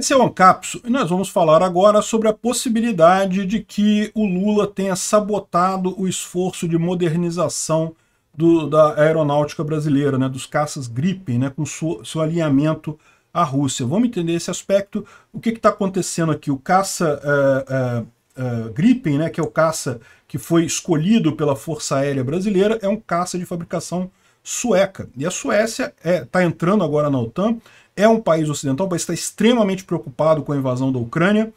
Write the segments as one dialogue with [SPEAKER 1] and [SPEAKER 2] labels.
[SPEAKER 1] Esse é o Ancaps e nós vamos falar agora sobre a possibilidade de que o Lula tenha sabotado o esforço de modernização do, da aeronáutica brasileira, né, dos caças Gripen, né, com seu, seu alinhamento à Rússia. Vamos entender esse aspecto, o que está acontecendo aqui. O caça é, eh, é, eh, é, eh, Gripen, né, que é o caça que foi escolhido pela Força Aérea Brasileira, é um caça de fabricação sueca. E a Suécia está entrando agora na OTAN é um país ocidental, um país está extremamente preocupado com a invasão da Ucrânia.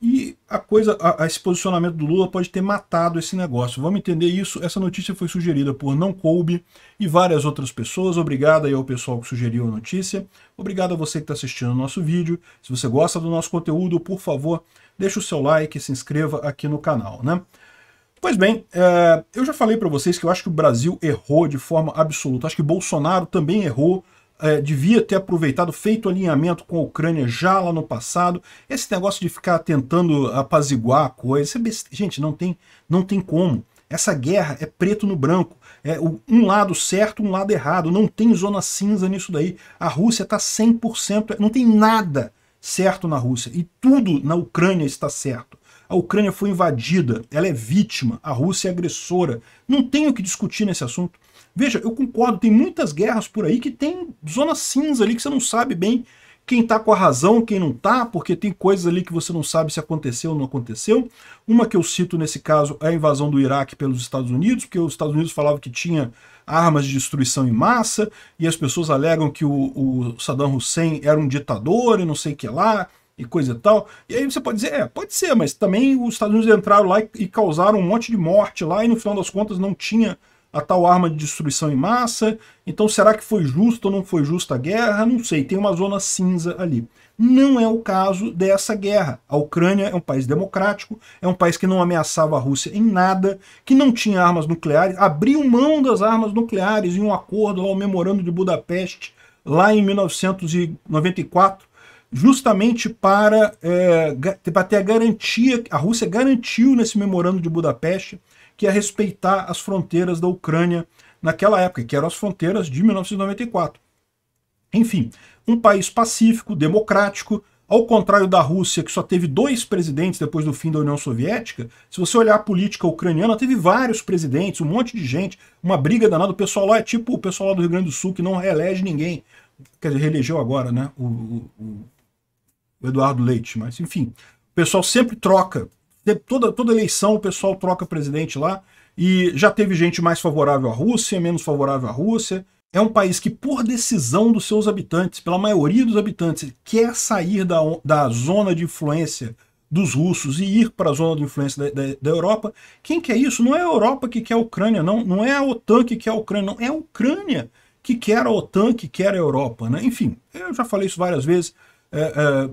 [SPEAKER 1] E a coisa, a, esse posicionamento do Lula pode ter matado esse negócio. Vamos entender isso. Essa notícia foi sugerida por Não Coube e várias outras pessoas. Obrigado aí ao pessoal que sugeriu a notícia. Obrigado a você que está assistindo o nosso vídeo. Se você gosta do nosso conteúdo, por favor, deixe o seu like e se inscreva aqui no canal, né? Pois bem, é, eu já falei para vocês que eu acho que o Brasil errou de forma absoluta. Acho que Bolsonaro também errou é, devia ter aproveitado, feito alinhamento com a Ucrânia já lá no passado. Esse negócio de ficar tentando apaziguar a coisa, é gente, não tem, não tem como. Essa guerra é preto no branco. É um lado certo, um lado errado. Não tem zona cinza nisso daí. A Rússia está 100%, não tem nada certo na Rússia. E tudo na Ucrânia está certo. A Ucrânia foi invadida, ela é vítima, a Rússia é agressora. Não tem o que discutir nesse assunto. Veja, eu concordo, tem muitas guerras por aí que tem zona cinza ali que você não sabe bem quem está com a razão, quem não está, porque tem coisas ali que você não sabe se aconteceu ou não aconteceu. Uma que eu cito nesse caso é a invasão do Iraque pelos Estados Unidos, porque os Estados Unidos falavam que tinha armas de destruição em massa, e as pessoas alegam que o, o Saddam Hussein era um ditador e não sei o que lá, e coisa e tal. E aí você pode dizer, é, pode ser, mas também os Estados Unidos entraram lá e, e causaram um monte de morte lá, e no final das contas não tinha a tal arma de destruição em massa. Então, será que foi justo ou não foi justa a guerra? Não sei, tem uma zona cinza ali. Não é o caso dessa guerra. A Ucrânia é um país democrático, é um país que não ameaçava a Rússia em nada, que não tinha armas nucleares, abriu mão das armas nucleares em um acordo, lá, o Memorando de Budapeste, lá em 1994, justamente para, é, para ter a garantia, a Rússia garantiu nesse memorando de Budapeste que ia respeitar as fronteiras da Ucrânia naquela época, que eram as fronteiras de 1994. Enfim, um país pacífico, democrático, ao contrário da Rússia, que só teve dois presidentes depois do fim da União Soviética, se você olhar a política ucraniana, teve vários presidentes, um monte de gente, uma briga danada. O pessoal lá é tipo o pessoal lá do Rio Grande do Sul, que não reelege ninguém. Quer dizer, reelegeu agora, né? O, o, o o Eduardo Leite, mas enfim, o pessoal sempre troca. Toda, toda eleição o pessoal troca presidente lá e já teve gente mais favorável à Rússia, menos favorável à Rússia. É um país que, por decisão dos seus habitantes, pela maioria dos habitantes, quer sair da, da zona de influência dos russos e ir para a zona de influência da, da, da, Europa. Quem quer isso? Não é a Europa que quer a Ucrânia, não. Não é a OTAN que quer a Ucrânia, não. É a Ucrânia que quer a OTAN, que quer a Europa, né? Enfim, eu já falei isso várias vezes é,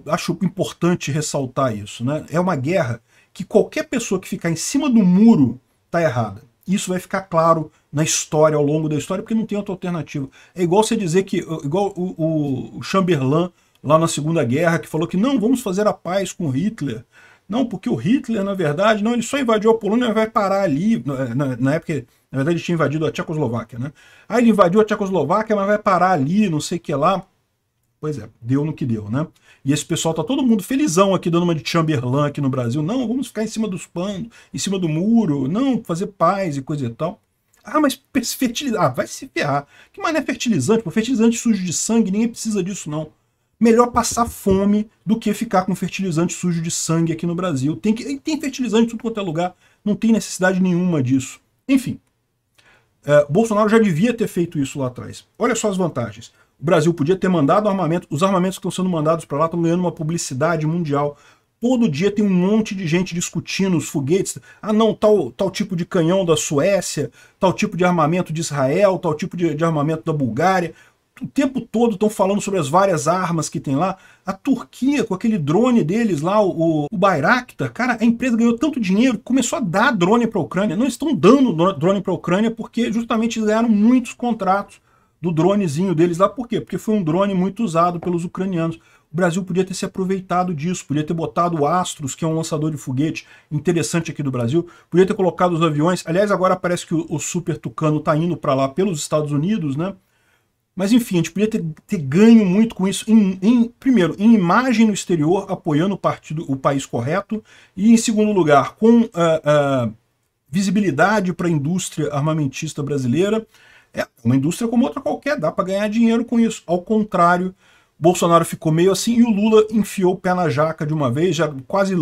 [SPEAKER 1] é, acho importante ressaltar isso. Né? É uma guerra que qualquer pessoa que ficar em cima do muro está errada. Isso vai ficar claro na história, ao longo da história, porque não tem outra alternativa. É igual você dizer que, igual o, o Chamberlain lá na Segunda Guerra, que falou que não, vamos fazer a paz com Hitler. Não, porque o Hitler, na verdade, não, ele só invadiu a Polônia e vai parar ali. Na, na, época, na verdade, ele tinha invadido a Tchecoslováquia, né? Aí ele invadiu a Tchecoslováquia, mas vai parar ali, não sei o que lá. Pois é, deu no que deu, né? E esse pessoal tá todo mundo felizão aqui, dando uma de Chamberlain aqui no Brasil. Não, vamos ficar em cima dos panos, em cima do muro, não, fazer paz e coisa e tal. Ah, mas fertilizar, ah, vai se ferrar. Que mané fertilizante, pô, fertilizante sujo de sangue, ninguém precisa disso não. Melhor passar fome do que ficar com fertilizante sujo de sangue aqui no Brasil. Tem, que, tem fertilizante em tudo quanto é lugar, não tem necessidade nenhuma disso. Enfim, é, Bolsonaro já devia ter feito isso lá atrás. Olha só as vantagens. O Brasil podia ter mandado armamento. Os armamentos que estão sendo mandados para lá estão ganhando uma publicidade mundial. Todo dia tem um monte de gente discutindo os foguetes. Ah, não, tal, tal tipo de canhão da Suécia, tal tipo de armamento de Israel, tal tipo de, de armamento da Bulgária. O tempo todo estão falando sobre as várias armas que tem lá. A Turquia, com aquele drone deles lá, o, o Bayraktar, cara, a empresa ganhou tanto dinheiro, começou a dar drone para a Ucrânia. Não estão dando drone para a Ucrânia porque justamente eles ganharam muitos contratos do dronezinho deles lá. Por quê? Porque foi um drone muito usado pelos ucranianos. O Brasil podia ter se aproveitado disso, podia ter botado o Astros, que é um lançador de foguete interessante aqui do Brasil, podia ter colocado os aviões. Aliás, agora parece que o, o Super Tucano está indo para lá pelos Estados Unidos, né? Mas enfim, a gente podia ter, ter ganho muito com isso, em, em, primeiro, em imagem no exterior, apoiando o, partido, o país correto, e em segundo lugar, com uh, uh, visibilidade para a indústria armamentista brasileira, é uma indústria como outra qualquer, dá para ganhar dinheiro com isso. Ao contrário, Bolsonaro ficou meio assim e o Lula enfiou o pé na jaca de uma vez, já quase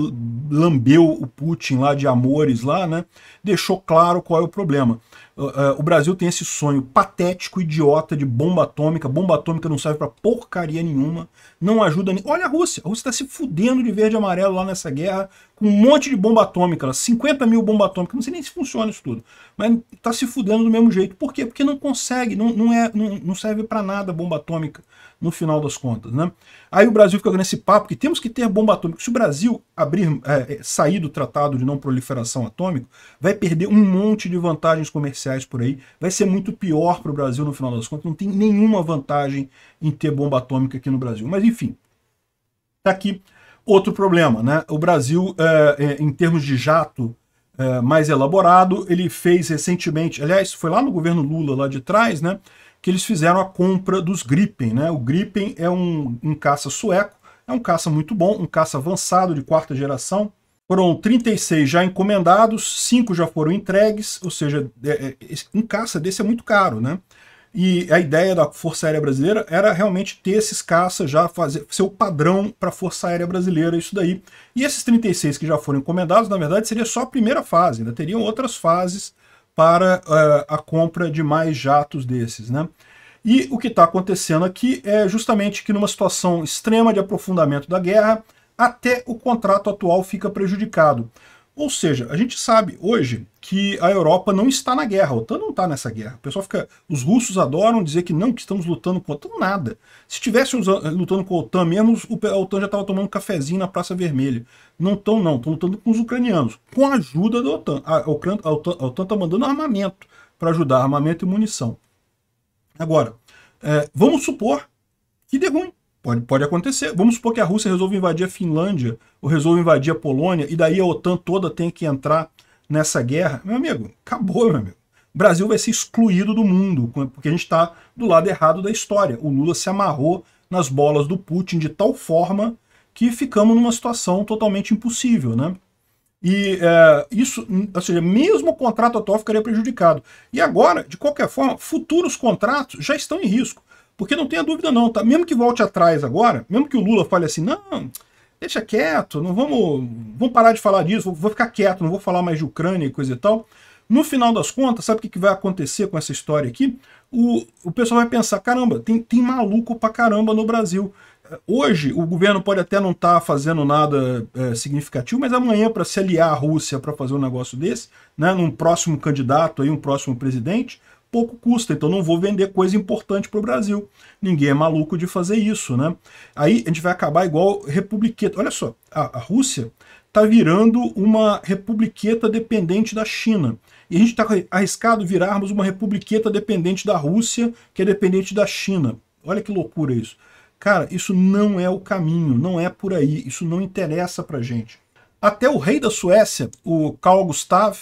[SPEAKER 1] lambeu o Putin lá de amores lá, né? Deixou claro qual é o problema. Uh, o Brasil tem esse sonho patético, idiota de bomba atômica. Bomba atômica não serve para porcaria nenhuma, não ajuda. nem Olha a Rússia. A Rússia está se fudendo de verde e amarelo lá nessa guerra, com um monte de bomba atômica, 50 mil bomba atômica. Não sei nem se funciona isso tudo, mas está se fudendo do mesmo jeito. Por quê? Porque não consegue, não, não, é, não, não serve para nada a bomba atômica no final das contas. Né? Aí o Brasil fica nesse papo que temos que ter bomba atômica. Se o Brasil abrir, é, é, sair do Tratado de Não Proliferação Atômica, vai perder um monte de vantagens comerciais por aí. Vai ser muito pior para o Brasil no final das contas. Não tem nenhuma vantagem em ter bomba atômica aqui no Brasil. Mas enfim, tá aqui outro problema. Né? O Brasil, é, é, em termos de jato é, mais elaborado, ele fez recentemente, aliás, foi lá no governo Lula, lá de trás, né? que eles fizeram a compra dos Gripen. Né? O Gripen é um, um caça sueco, é um caça muito bom, um caça avançado de quarta geração. Foram 36 já encomendados, 5 já foram entregues, ou seja, é, é, um caça desse é muito caro. Né? E a ideia da Força Aérea Brasileira era realmente ter esses caças já fazer ser o padrão para a Força Aérea Brasileira, isso daí. E esses 36 que já foram encomendados, na verdade, seria só a primeira fase, ainda teriam outras fases para uh, a compra de mais jatos desses. Né? E o que está acontecendo aqui é justamente que numa situação extrema de aprofundamento da guerra, até o contrato atual fica prejudicado. Ou seja, a gente sabe hoje que a Europa não está na guerra, a OTAN não está nessa guerra. O pessoal fica. Os russos adoram dizer que não, que estamos lutando com a OTAN, nada. Se estivessem eh, lutando com a OTAN menos, a OTAN já estava tomando um cafezinho na Praça Vermelha. Não estão, não, estão lutando com os ucranianos, com a ajuda da OTAN. A, a OTAN está mandando armamento para ajudar, armamento e munição. Agora, é, vamos supor que dê ruim. Pode, pode acontecer. Vamos supor que a Rússia resolva invadir a Finlândia ou resolva invadir a Polônia e daí a OTAN toda tem que entrar nessa guerra. Meu amigo, acabou, meu amigo. O Brasil vai ser excluído do mundo, porque a gente está do lado errado da história. O Lula se amarrou nas bolas do Putin de tal forma que ficamos numa situação totalmente impossível, né? E é, isso, ou seja, mesmo o contrato atual ficaria prejudicado. E agora, de qualquer forma, futuros contratos já estão em risco. Porque não tenha dúvida não, tá? Mesmo que volte atrás agora, mesmo que o Lula fale assim, não, deixa quieto, não vamos, vamos parar de falar disso, vou, vou ficar quieto, não vou falar mais de Ucrânia e coisa e tal. No final das contas, sabe o que, que vai acontecer com essa história aqui? O, o pessoal vai pensar, caramba, tem, tem maluco pra caramba no Brasil. Hoje, o governo pode até não estar tá fazendo nada é, significativo, mas amanhã, para se aliar à Rússia para fazer um negócio desse, né, num próximo candidato, aí, um próximo presidente, pouco custa, então não vou vender coisa importante para o Brasil. Ninguém é maluco de fazer isso, né? Aí a gente vai acabar igual republiqueta. Olha só, a, a Rússia está virando uma republiqueta dependente da China. E a gente está arriscado virarmos uma republiqueta dependente da Rússia, que é dependente da China. Olha que loucura isso. Cara, isso não é o caminho, não é por aí, isso não interessa pra gente. Até o rei da Suécia, o Carl Gustav,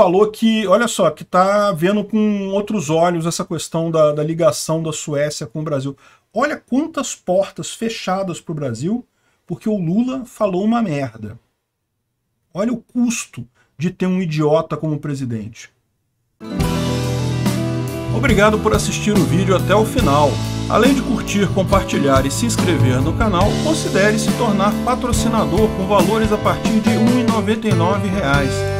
[SPEAKER 1] falou que, olha só, que está vendo com outros olhos essa questão da, da, ligação da Suécia com o Brasil. Olha quantas portas fechadas para o Brasil, porque o Lula falou uma merda. Olha o custo de ter um idiota como presidente. Obrigado por assistir o vídeo até o final. Além de curtir, compartilhar e se inscrever no canal, considere se tornar patrocinador com valores a partir de R$ 1,99